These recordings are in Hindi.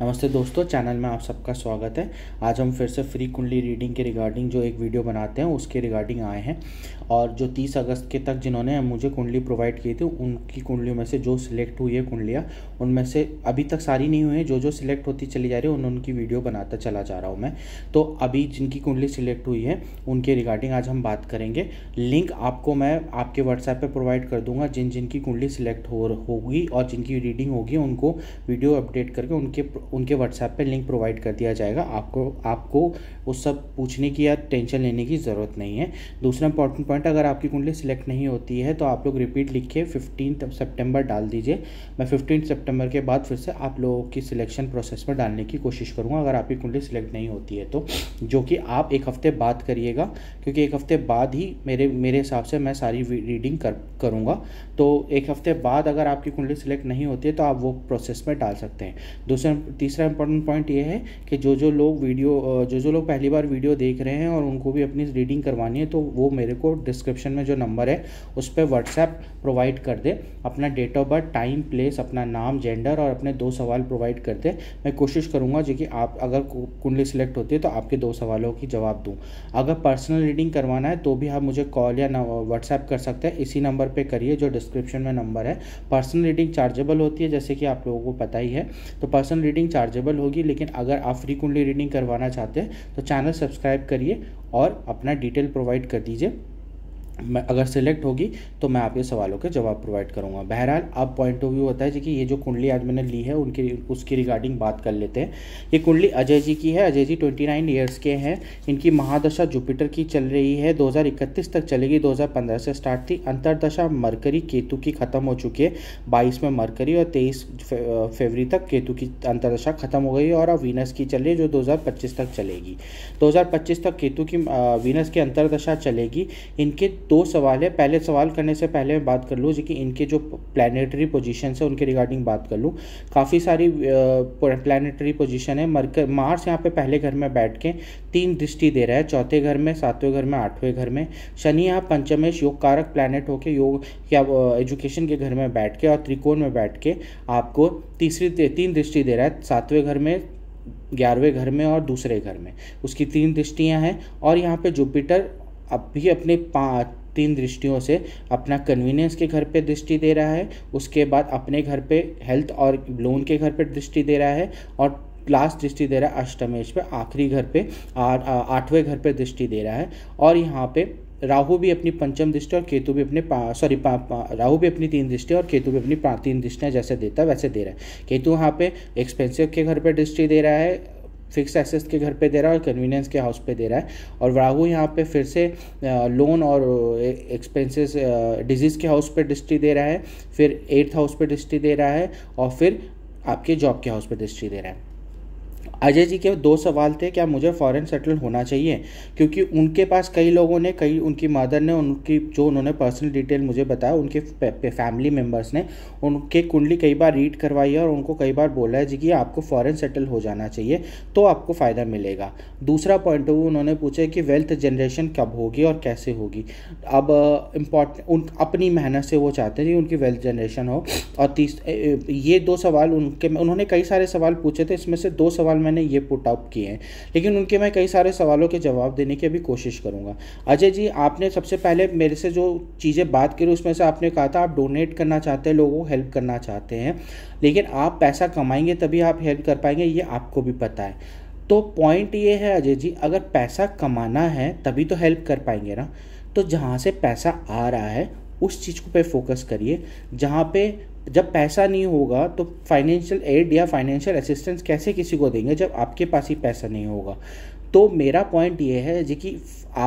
नमस्ते दोस्तों चैनल में आप सबका स्वागत है आज हम फिर से फ्री कुंडली रीडिंग के रिगार्डिंग जो एक वीडियो बनाते हैं उसके रिगार्डिंग आए हैं और जो 30 अगस्त के तक जिन्होंने मुझे कुंडली प्रोवाइड की थी उनकी कुंडलियों में से जो सिलेक्ट हुई है कुंडलियाँ उनमें से अभी तक सारी नहीं हुई है जो जो सिलेक्ट होती चली जा रही है उन उनकी वीडियो बनाता चला जा रहा हूँ मैं तो अभी जिनकी कुंडली सिलेक्ट हुई है उनके रिगार्डिंग आज हम बात करेंगे लिंक आपको मैं आपके व्हाट्सएप पर प्रोवाइड कर दूंगा जिन जिनकी कुंडली सिलेक्ट हो होगी और जिनकी रीडिंग होगी उनको वीडियो अपडेट करके उनके उनके व्हाट्सएप पे लिंक प्रोवाइड कर दिया जाएगा आपको आपको वो सब पूछने की या टेंशन लेने की ज़रूरत नहीं है दूसरा इंपॉर्टेंट पॉइंट अगर आपकी कुंडली सिलेक्ट नहीं होती है तो आप लोग रिपीट लिख के फिफ्टीन सेप्टेम्बर डाल दीजिए मैं फिफ्टीन सेप्टेम्बर के बाद फिर से आप लोगों की सिलेक्शन प्रोसेस में डालने की कोशिश करूँगा अगर आपकी कुंडली सिलेक्ट नहीं होती है तो जो कि आप एक हफ्ते बाद करिएगा क्योंकि एक हफ्ते बाद ही मेरे मेरे हिसाब से मैं सारी रीडिंग कर करूँगा तो एक हफ्ते बाद अगर आपकी कुंडली सिलेक्ट नहीं होती है तो आप वो प्रोसेस में डाल सकते हैं दूसरा तीसरा इंपॉर्टेंट पॉइंट ये है कि जो जो लोग वीडियो जो जो लोग पहली बार वीडियो देख रहे हैं और उनको भी अपनी रीडिंग करवानी है तो वो मेरे को डिस्क्रिप्शन में जो नंबर है उस पर व्हाट्सएप प्रोवाइड कर दे अपना date of birth time place अपना नाम जेंडर और अपने दो सवाल प्रोवाइड कर दे मैं कोशिश करूँगा जो कि आप अगर कुंडली सिलेक्ट होती है तो आपके दो सवालों की जवाब दूँ अगर पर्सनल रीडिंग करवाना है तो भी आप मुझे कॉल या व्हाट्सएप कर सकते हैं इसी नंबर पर करिए जो डिस्क्रिप्शन में नंबर है पर्सनल रीडिंग चार्जेबल होती है जैसे कि आप लोगों को पता ही है तो पर्सनल रीडिंग रीडिंग चार्जेबल होगी लेकिन अगर आप फ्रीकुंडली रीडिंग करवाना चाहते हैं तो चैनल सब्सक्राइब करिए और अपना डिटेल प्रोवाइड कर दीजिए मैं अगर सिलेक्ट होगी तो मैं आपके सवालों के जवाब प्रोवाइड करूँगा बहरहाल अब पॉइंट ऑफ व्यू होता है जी कि ये जो कुंडली आज मैंने ली है उनकी उसकी रिगार्डिंग बात कर लेते हैं ये कुंडली अजय जी की है Ajay ji twenty nine years के हैं इनकी महादशा जुपिटर की चल रही है 2031 तक चलेगी 2015 से स्टार्ट थी अंतरदशा मरकरी केतु की ख़त्म हो चुकी है बाईस में मरकरी और तेईस फेवरी तक केतु की अंतरदशा ख़त्म हो गई और अब वीनस की चल रही है जो दो तक चलेगी दो तक केतु की वीनस की अंतरदशा चलेगी इनके दो सवाल है पहले सवाल करने से पहले मैं बात कर लूँ जो कि इनके जो प्लानिटरी पोजिशन है उनके रिगार्डिंग बात कर लूँ काफ़ी सारी प्लानिटरी पोजिशन है मरकर मार्स यहाँ पे पहले घर में बैठ के तीन दृष्टि दे रहा है चौथे घर में सातवें घर में आठवें घर में शनि यहाँ पंचमेश योग कारक प्लानट होकर योग या एजुकेशन के घर में बैठ के और त्रिकोण में बैठ के आपको तीसरी तीन दृष्टि दे रहा है सातवें घर में ग्यारहवें घर में और दूसरे घर में उसकी तीन दृष्टियाँ हैं और यहाँ पे जुपिटर अब भी अपने पाँच तीन दृष्टियों से अपना कन्वीनियंस के घर पे दृष्टि दे रहा है उसके बाद अपने घर पे हेल्थ और लोन के घर पे दृष्टि दे रहा है और लास्ट दृष्टि दे रहा है अष्टमेश पे आखिरी घर पे आठवें घर पे दृष्टि दे रहा है और यहाँ पे राहु भी अपनी पंचम दृष्टि और केतु भी अपने सॉरी राहु भी अपनी तीन दृष्टि और केतु भी अपनी तीन दृष्टियाँ जैसे देता है वैसे दे रहा है केतु यहाँ पे एक्सपेंसिव के घर पे दृष्टि दे रहा है फिक्स एसेस के घर पे दे रहा है और कन्वीनियंस के हाउस पे दे रहा है और वराहू यहाँ पे फिर से लोन और एक्सपेंसेस डिजीज़ के हाउस पे दृष्टि दे रहा है फिर एट्थ हाउस पे दृष्टि दे रहा है और फिर आपके जॉब के हाउस पे दृष्टि दे रहा है अजय जी के दो सवाल थे क्या मुझे फॉरेन सेटल होना चाहिए क्योंकि उनके पास कई लोगों ने कई उनकी मदर ने उनकी जो उन्होंने पर्सनल डिटेल मुझे बताया उनके फैमिली मेम्बर्स ने उनके कुंडली कई बार रीड करवाई है और उनको कई बार बोला है जी कि आपको फॉरेन सेटल हो जाना चाहिए तो आपको फ़ायदा मिलेगा दूसरा पॉइंट वो उन्होंने पूछा कि वेल्थ जनरेशन कब होगी और कैसे होगी अब इम्पॉर्ट uh, उन अपनी मेहनत से वो चाहते थे उनकी वेल्थ जनरेशन हो और तीस ये दो सवाल उनके उन्होंने कई सारे सवाल पूछे थे इसमें से दो सवाल सवाल मैंने ये पुट अप किए हैं लेकिन उनके मैं कई सारे सवालों के जवाब देने की अभी कोशिश करूँगा अजय जी आपने सबसे पहले मेरे से जो चीज़ें बात करी उसमें से आपने कहा था आप डोनेट करना चाहते हैं लोगों को हेल्प करना चाहते हैं लेकिन आप पैसा कमाएंगे तभी आप हेल्प कर पाएंगे ये आपको भी पता है तो पॉइंट ये है अजय जी अगर पैसा कमाना है तभी तो हेल्प कर पाएंगे ना तो जहाँ से पैसा आ रहा है उस चीज़ पे फोकस करिए जहाँ पे जब पैसा नहीं होगा तो फाइनेंशियल एड या फाइनेंशियल असिस्टेंस कैसे किसी को देंगे जब आपके पास ही पैसा नहीं होगा तो मेरा पॉइंट ये है जी कि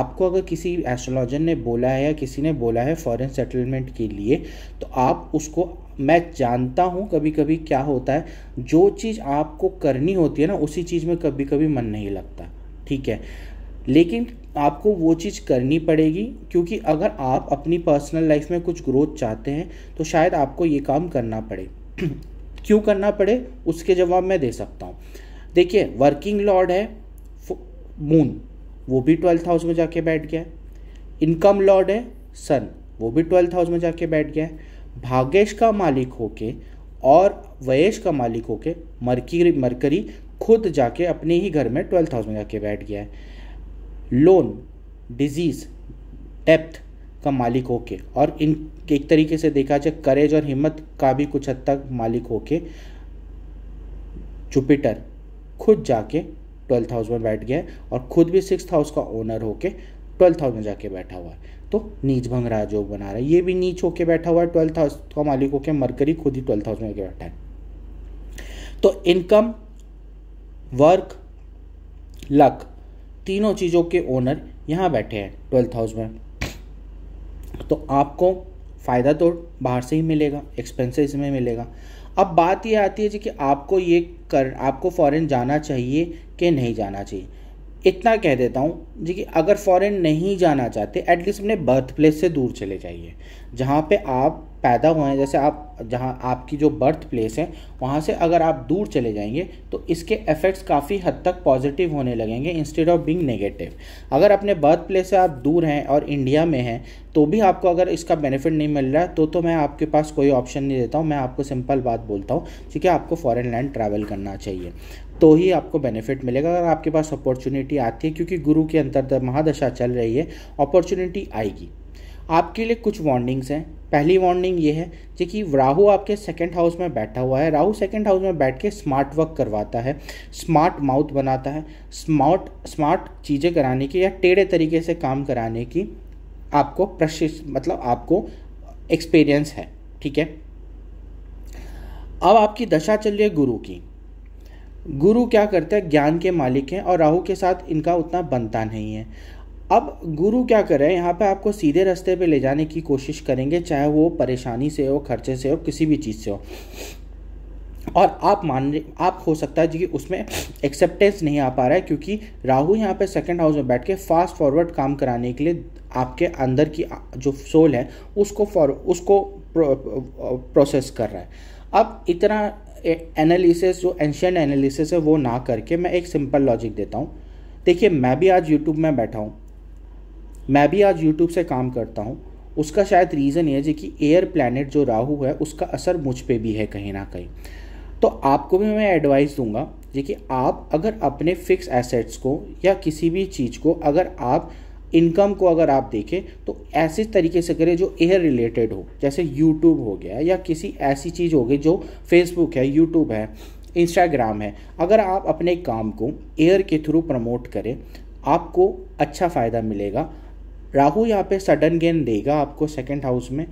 आपको अगर किसी एस्ट्रोलॉजर ने बोला है या किसी ने बोला है फॉरेन सेटलमेंट के लिए तो आप उसको मैं जानता हूँ कभी कभी क्या होता है जो चीज़ आपको करनी होती है ना उसी चीज़ में कभी कभी मन नहीं लगता ठीक है लेकिन आपको वो चीज़ करनी पड़ेगी क्योंकि अगर आप अपनी पर्सनल लाइफ में कुछ ग्रोथ चाहते हैं तो शायद आपको ये काम करना पड़े क्यों करना पड़े उसके जवाब मैं दे सकता हूँ देखिए वर्किंग लॉर्ड है मून वो भी ट्वेल्थ हाउस में जाके बैठ गया इनकम लॉर्ड है सन वो भी ट्वेल्थ हाउस में जाके बैठ गया है भाग्यश का मालिक होके और वयश का मालिक होके मरकरी मरकरी खुद जाके अपने ही घर में ट्वेल्थ हाउस में जाके बैठ गया है लोन डिजीज़ डेप्थ का मालिक होके और इन एक तरीके से देखा जाए करेज और हिम्मत का भी कुछ हद तक मालिक होके जुपिटर खुद जाके ट्वेल्थ हाउस में बैठ गया है और खुद भी सिक्स हाउस का ओनर होके ट्वेल्थ हाउस में जाके बैठा हुआ है तो नीच भंग राजयोग बना रहा है ये भी नीच होके बैठा हुआ है ट्वेल्थ हाउस का मालिक होके मरकरी खुद ही ट्वेल्थ हाउस में होकर बैठा है तो इनकम वर्क लक तीनों चीज़ों के ओनर यहाँ बैठे हैं ट्वेल्थ हाउस में तो आपको फ़ायदा तो बाहर से ही मिलेगा एक्सपेंसेस में मिलेगा अब बात ये आती है जी कि आपको ये कर आपको फॉरेन जाना चाहिए कि नहीं जाना चाहिए इतना कह देता हूँ जी कि अगर फॉरेन नहीं जाना चाहते एटलीस्ट अपने बर्थ प्लेस से दूर चले जाइए जहाँ पे आप पैदा हुए हैं जैसे आप जहाँ आपकी जो बर्थ प्लेस है वहाँ से अगर आप दूर चले जाएंगे तो इसके इफ़ेक्ट्स काफ़ी हद तक पॉजिटिव होने लगेंगे इंस्टेड ऑफ बीइंग नेगेटिव अगर अपने बर्थ प्लेस से आप दूर हैं और इंडिया में हैं तो भी आपको अगर इसका बेनिफिट नहीं मिल रहा है तो तो मैं आपके पास कोई ऑप्शन नहीं देता हूँ मैं आपको सिंपल बात बोलता हूँ ठीक है आपको फॉरन लैंड ट्रैवल करना चाहिए तो ही आपको बेनिफिट मिलेगा अगर आपके पास अपॉर्चुनिटी आती है क्योंकि गुरु की अंतर महादशा चल रही है अपॉर्चुनिटी आएगी आपके लिए कुछ वार्निंग्स हैं पहली वार्निंग ये है जो कि राहु आपके सेकंड हाउस में बैठा हुआ है राहु सेकंड हाउस में बैठ के स्मार्ट वर्क करवाता है स्मार्ट माउथ बनाता है स्मार्ट स्मार्ट चीज़ें कराने की या टेढ़े तरीके से काम कराने की आपको प्रशिक्ष मतलब आपको एक्सपीरियंस है ठीक है अब आपकी दशा चल रही है गुरु की गुरु क्या करते हैं ज्ञान के मालिक हैं और राहु के साथ इनका उतना बनता नहीं है अब गुरु क्या करे यहाँ पे आपको सीधे रास्ते पे ले जाने की कोशिश करेंगे चाहे वो परेशानी से हो खर्चे से हो किसी भी चीज़ से हो और आप मान आप हो सकता है कि उसमें एक्सेप्टेंस नहीं आ पा रहा है क्योंकि राहु यहाँ पे सेकंड हाउस में बैठ के फास्ट फॉरवर्ड काम कराने के लिए आपके अंदर की जो सोल है उसको फॉर उसको प्रो, प्रोसेस कर रहा है अब इतना एनालिसिस जो एंशियंट एनालिसिस है वो ना करके मैं एक सिंपल लॉजिक देता हूँ देखिए मैं भी आज यूट्यूब में बैठा हूँ मैं भी आज यूट्यूब से काम करता हूँ उसका शायद रीज़न ये है कि एयर प्लानट जो राहु है उसका असर मुझ पर भी है कहीं ना कहीं तो आपको भी मैं एडवाइस दूंगा जी कि आप अगर अपने फिक्स एसेट्स को या किसी भी चीज़ को अगर आप इनकम को अगर आप देखें तो ऐसे तरीके से करें जो एयर रिलेटेड हो जैसे यूट्यूब हो गया या किसी ऐसी चीज़ हो गई जो फेसबुक है यूट्यूब है इंस्टाग्राम है अगर आप अपने काम को एयर के थ्रू प्रमोट करें आपको अच्छा फ़ायदा मिलेगा राहु यहाँ पे सडन गेन देगा आपको सेकंड हाउस में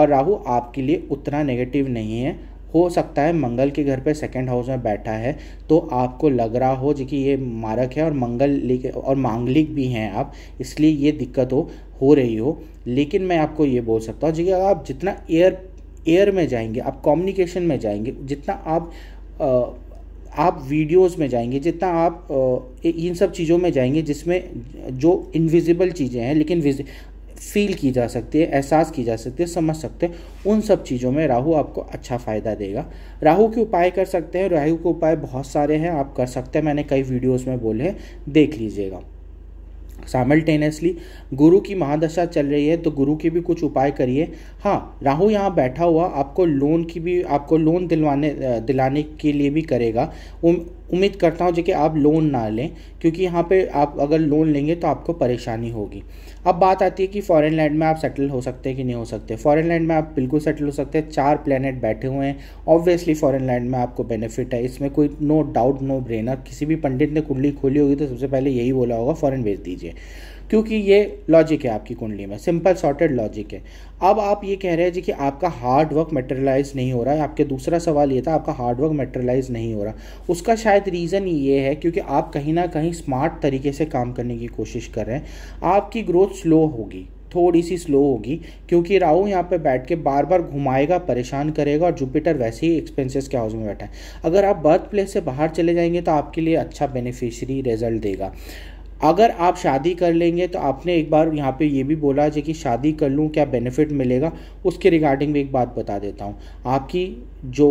और राहु आपके लिए उतना नेगेटिव नहीं है हो सकता है मंगल के घर पे सेकंड हाउस में बैठा है तो आपको लग रहा हो जो कि ये मारक है और मंगल और मांगलिक भी हैं आप इसलिए ये दिक्कत हो हो रही हो लेकिन मैं आपको ये बोल सकता हूँ जी अगर आप जितना एयर एयर में जाएंगे आप कम्युनिकेशन में जाएंगे जितना आप आप वीडियोस में जाएंगे जितना आप इन सब चीज़ों में जाएंगे जिसमें जो इनविजिबल चीज़ें हैं लेकिन फील की जा सकती है एहसास की जा सकती है समझ सकते हैं उन सब चीज़ों में राहु आपको अच्छा फ़ायदा देगा राहु के उपाय कर सकते हैं राहु के उपाय बहुत सारे हैं आप कर सकते हैं मैंने कई वीडियोस में बोले हैं देख लीजिएगा सामल्टेनियसली गुरु की महादशा चल रही है तो गुरु के भी कुछ उपाय करिए हाँ राहु यहाँ बैठा हुआ आपको लोन की भी आपको लोन दिलवाने दिलाने के लिए भी करेगा उम्मीद करता हूँ जो कि आप लोन ना लें क्योंकि यहाँ पे आप अगर लोन लेंगे तो आपको परेशानी होगी अब बात आती है कि फॉरेन लैंड में आप सेटल हो सकते हैं कि नहीं हो सकते फॉरेन लैंड में आप बिल्कुल सेटल हो सकते हैं चार प्लेनेट बैठे हुए हैं ऑब्वियसली फॉरेन लैंड में आपको बेनिफिट है इसमें कोई नो डाउट नो ब्रेनर किसी भी पंडित ने कुंडली खोली होगी तो सबसे पहले यही बोला होगा फॉरन भेज दीजिए क्योंकि ये लॉजिक है आपकी कुंडली में सिंपल सॉर्टेड लॉजिक है अब आप ये कह रहे हैं जी कि आपका हार्ड वर्क मेटेरलाइज नहीं हो रहा है आपके दूसरा सवाल ये था आपका हार्ड वर्क मेटेरलाइज नहीं हो रहा उसका शायद रीज़न ये है क्योंकि आप कहीं ना कहीं स्मार्ट तरीके से काम करने की कोशिश कर रहे हैं आपकी ग्रोथ स्लो होगी थोड़ी सी स्लो होगी क्योंकि राहु यहाँ पे बैठ के बार बार घुमाएगा परेशान करेगा और जुपिटर वैसे ही एक्सपेंसेस के हाउस में बैठा है अगर आप बर्थ प्लेस से बाहर चले जाएंगे तो आपके लिए अच्छा बेनिफिशरी रिजल्ट देगा अगर आप शादी कर लेंगे तो आपने एक बार यहाँ पे ये भी बोला जी कि शादी कर लूँ क्या बेनिफिट मिलेगा उसके रिगार्डिंग भी एक बात बता देता हूँ आपकी जो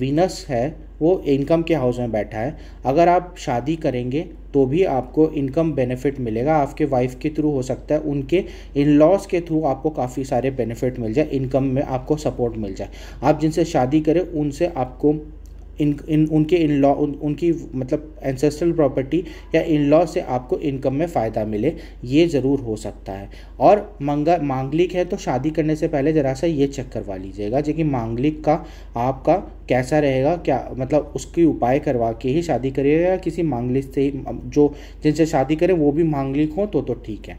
वीनस है वो इनकम के हाउस में बैठा है अगर आप शादी करेंगे तो भी आपको इनकम बेनिफिट मिलेगा आपके वाइफ के थ्रू हो सकता है उनके इन लॉस के थ्रू आपको काफ़ी सारे बेनिफिट मिल जाए इनकम में आपको सपोर्ट मिल जाए आप जिनसे शादी करें उनसे आपको इन इन उनके इन लॉ उन, उनकी मतलब एंसेस्ट्रल प्रॉपर्टी या इन लॉ से आपको इनकम में फ़ायदा मिले ये ज़रूर हो सकता है और मंगा मांगलिक है तो शादी करने से पहले ज़रा सा ये चेक करवा लीजिएगा जो कि मांगलिक का आपका कैसा रहेगा क्या मतलब उसकी उपाय करवा के ही शादी करिएगा या किसी मांगलिक से जो जिनसे शादी करें वो भी मांगलिक हों तो तो ठीक है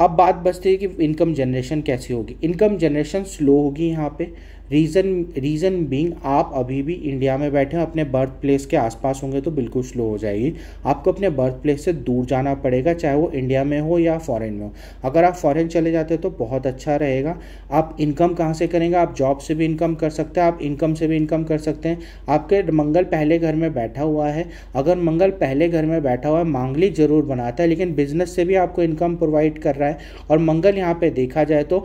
अब बात बचती है कि इनकम जनरेशन कैसी होगी इनकम जनरेशन स्लो होगी यहाँ पे रीज़न रीज़न बींग आप अभी भी इंडिया में बैठे हो अपने बर्थ प्लेस के आसपास होंगे तो बिल्कुल स्लो हो जाएगी आपको अपने बर्थ प्लेस से दूर जाना पड़ेगा चाहे वो इंडिया में हो या फॉरेन में हो अगर आप फॉरेन चले जाते हो तो बहुत अच्छा रहेगा आप इनकम कहाँ से करेंगे आप जॉब से भी इनकम कर सकते हैं आप इनकम से भी इनकम कर सकते हैं आपके मंगल पहले घर में बैठा हुआ है अगर मंगल पहले घर में बैठा हुआ है मांगली जरूर बनाता है लेकिन बिजनेस से भी आपको इनकम प्रोवाइड कर रहा है और मंगल यहाँ पर देखा जाए तो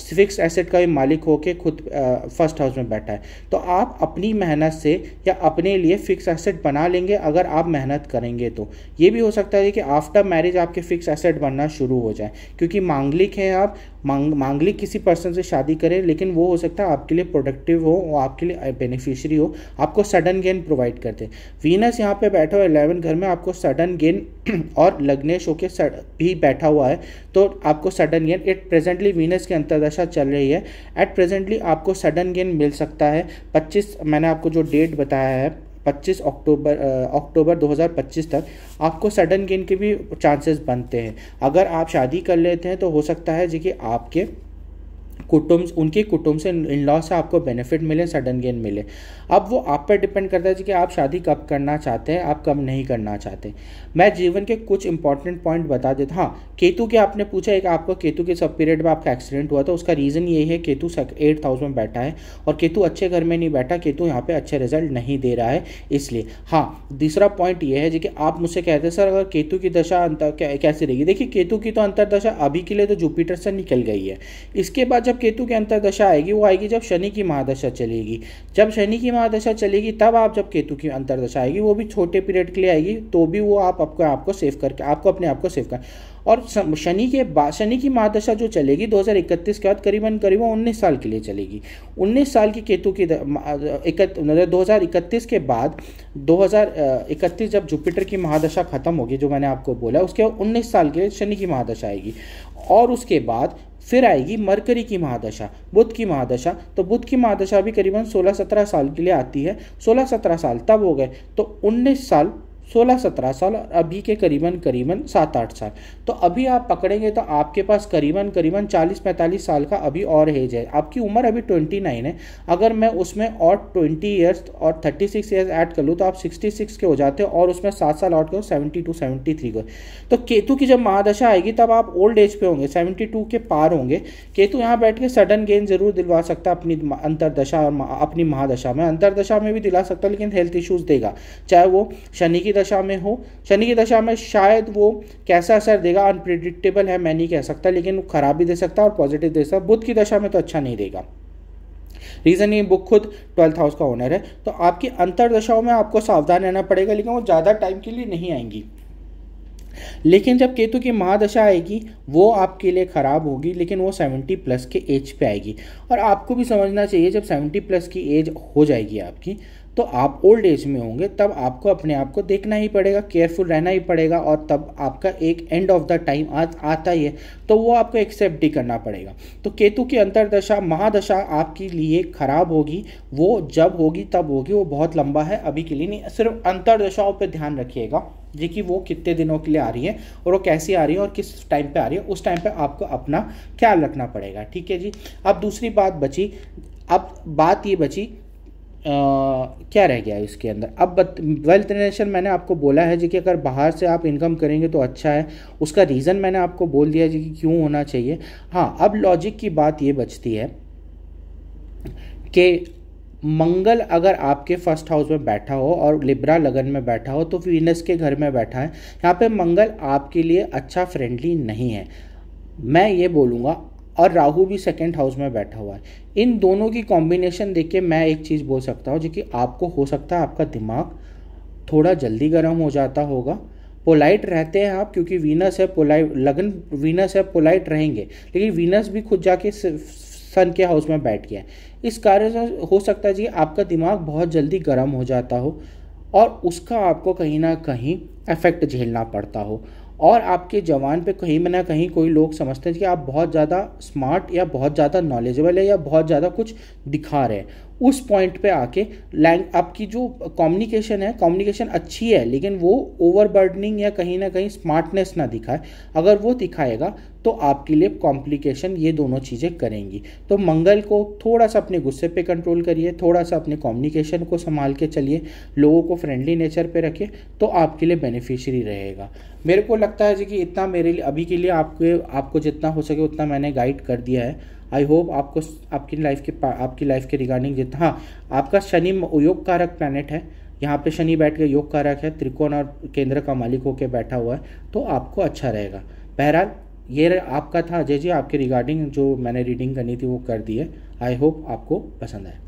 फिक्स एसेट का भी मालिक होके खुद फर्स्ट हाउस में बैठा है तो आप अपनी मेहनत से या अपने लिए फिक्स एसेट बना लेंगे अगर आप मेहनत करेंगे तो ये भी हो सकता है कि आफ्टर मैरिज आपके फिक्स एसेट बनना शुरू हो जाए क्योंकि मांगलिक हैं आप मांग मांगलिक किसी पर्सन से शादी करें लेकिन वो हो सकता है आपके लिए प्रोडक्टिव हो और आपके लिए बेनिफिशियरी हो आपको सडन गेन प्रोवाइड करते वीनस यहाँ पे बैठा हुआ इलेवन घर में आपको सडन गेन और लग्नेश होके भी बैठा हुआ है तो आपको sudden gain it presently Venus के अंतर्गत दशा चल रही है एट प्रेजेंटली आपको सडन गेन मिल सकता है 25 मैंने आपको जो डेट बताया है 25 अक्टूबर अक्टूबर 2025 तक आपको सडन गेन के भी चांसेस बनते हैं अगर आप शादी कर लेते हैं तो हो सकता है जी कि आपके कुटुंब उनके कुटुंब से इन लॉ से आपको बेनिफिट मिले सडन गेन मिले अब वो आप पर डिपेंड करता है कि आप शादी कब करना चाहते हैं आप कब नहीं करना चाहते मैं जीवन के कुछ इंपॉर्टेंट पॉइंट बता देता हाँ केतु के आपने पूछा एक आपको केतु के सब पीरियड में आपका एक्सीडेंट हुआ था उसका रीज़न यही है केतु एट हाउस में बैठा है और केतु अच्छे घर में नहीं बैठा केतु यहाँ पर अच्छे रिजल्ट नहीं दे रहा है इसलिए हाँ तीसरा पॉइंट ये है कि आप मुझसे कहते हैं सर अगर केतु की दशा अंतर कैसे रहेगी देखिए केतु की तो अंतरदशा अभी के लिए तो जुपिटर से निकल गई है इसके बाद जब जब केतु के अंतरदशा आएगी वो आएगी जब शनि की महादशा चलेगी जब शनि की महादशा चलेगी तब आप जब केतु की अंतरदशा आएगी वो भी छोटे पीरियड के लिए आएगी तो भी वो आप आपको आपको सेव करके आपको अपने आप को सेव कर और शनि के बाद शनि की महादशा जो चलेगी 2031 के बाद करीबन करीबन उन्नीस साल के लिए चलेगी उन्नीस साल की केतु की मतलब दो हज़ार इकतीस के बाद 2031 जब जुपिटर की महादशा खत्म होगी जो मैंने आपको बोला उसके बाद उन्नीस साल के लिए शनि की महादशा आएगी और उसके बाद फिर आएगी मरकरी की महादशा बुद्ध की महादशा तो बुद्ध की महादशा भी करीबन 16-17 साल के लिए आती है 16-17 साल तब हो गए तो 19 साल सोलह सत्रह साल और अभी के करीबन करीबन सात आठ साल तो अभी आप पकड़ेंगे तो आपके पास करीबन करीबन चालीस पैंतालीस साल का अभी और एज है आपकी उम्र अभी ट्वेंटी नाइन है अगर मैं उसमें और ट्वेंटी ईयर्स और थर्टी सिक्स ईयर्स ऐड कर लूँ तो आप सिक्सटी सिक्स के हो जाते हो और उसमें सात साल आउट करो सेवेंटी टू सेवेंटी थ्री को तो केतु की जब महादशा आएगी तब आप ओल्ड एज पे होंगे सेवेंटी टू के पार होंगे केतु यहाँ बैठ के सडन गेन जरूर दिलवा सकता है अपनी अंतरदशा और अपनी महादशा में अंतरदशा में भी दिला सकता है लेकिन हेल्थ इश्यूज देगा चाहे वो शनि की दशा में हो शनि की दशा में शायद वो कैसा असर देगा अनप्रिडिक्टेबल है मैं नहीं कह सकता लेकिन वो खराब भी दे सकता है और पॉजिटिव दे सकता है बुद्ध की दशा में तो अच्छा नहीं देगा रीज़न ये बुक खुद ट्वेल्थ हाउस का ओनर है तो आपकी अंतर दशाओं में आपको सावधान रहना पड़ेगा लेकिन वो ज़्यादा टाइम के लिए नहीं आएंगी लेकिन जब केतु की महादशा आएगी वो आपके लिए ख़राब होगी लेकिन वो 70 प्लस के एज पे आएगी और आपको भी समझना चाहिए जब 70 प्लस की एज हो जाएगी आपकी तो आप ओल्ड एज में होंगे तब आपको अपने आप को देखना ही पड़ेगा केयरफुल रहना ही पड़ेगा और तब आपका एक एंड ऑफ द टाइम आता ही है तो वो आपको एक्सेप्ट ही करना पड़ेगा तो केतु की अंतरदशा महादशा आपके लिए खराब होगी वो जब होगी तब होगी वो बहुत लंबा है अभी के लिए नहीं सिर्फ अंतरदशाओं पर ध्यान रखिएगा जी कि वो कितने दिनों के लिए आ रही है और वो कैसी आ रही है और किस टाइम पे आ रही है उस टाइम पे आपको अपना ख्याल रखना पड़ेगा ठीक है जी अब दूसरी बात बची अब बात ये बची क्या रह गया इसके अंदर अब वेल्थ जनरेशन मैंने आपको बोला है जी कि अगर बाहर से आप इनकम करेंगे तो अच्छा है उसका रीज़न मैंने आपको बोल दिया जी कि क्यों होना चाहिए हाँ अब लॉजिक की बात ये बचती है कि मंगल अगर आपके फर्स्ट हाउस में बैठा हो और लिब्रा लगन में बैठा हो तो वीनस के घर में बैठा है यहाँ पे मंगल आपके लिए अच्छा फ्रेंडली नहीं है मैं ये बोलूँगा और राहु भी सेकेंड हाउस में बैठा हुआ है इन दोनों की कॉम्बिनेशन देख के मैं एक चीज़ बोल सकता हूँ जो कि आपको हो सकता है आपका दिमाग थोड़ा जल्दी गर्म हो जाता होगा पोलाइट रहते हैं आप क्योंकि वीनस है पोलाइट लगन वीनस है पोलाइट रहेंगे लेकिन वीनस भी खुद जाके सन के हाउस में बैठ गया है इस कारण से हो सकता है जी आपका दिमाग बहुत जल्दी गर्म हो जाता हो और उसका आपको कहीं ना कहीं इफेक्ट झेलना पड़ता हो और आपके जवान पे कहीं ना कहीं कोई लोग समझते हैं कि आप बहुत ज़्यादा स्मार्ट या बहुत ज़्यादा नॉलेजेबल है या बहुत ज़्यादा कुछ दिखा रहे हैं उस पॉइंट पे आके लैंग आपकी जो कम्युनिकेशन है कम्युनिकेशन अच्छी है लेकिन वो ओवरबर्डनिंग या कहीं ना कहीं स्मार्टनेस ना दिखाए अगर वो दिखाएगा तो आपके लिए कॉम्प्लिकेशन ये दोनों चीज़ें करेंगी तो मंगल को थोड़ा सा अपने गुस्से पे कंट्रोल करिए थोड़ा सा अपने कम्युनिकेशन को संभाल के चलिए लोगों को फ्रेंडली नेचर पे रखिए तो आपके लिए बेनिफिशरी रहेगा मेरे को लगता है जी कि इतना मेरे लिए अभी के लिए आपके आपको जितना हो सके उतना मैंने गाइड कर दिया है आई होप आपको आपकी लाइफ के आपकी लाइफ के रिगार्डिंग जितना हाँ आपका शनि योग कारक प्लानट है यहाँ पे शनि बैठ के योग कारक है त्रिकोण और केंद्र का मालिक होकर बैठा हुआ है तो आपको अच्छा रहेगा बहरहाल ये आपका था अजय जी आपके रिगार्डिंग जो मैंने रीडिंग करनी थी वो कर दी है आई होप आपको पसंद आए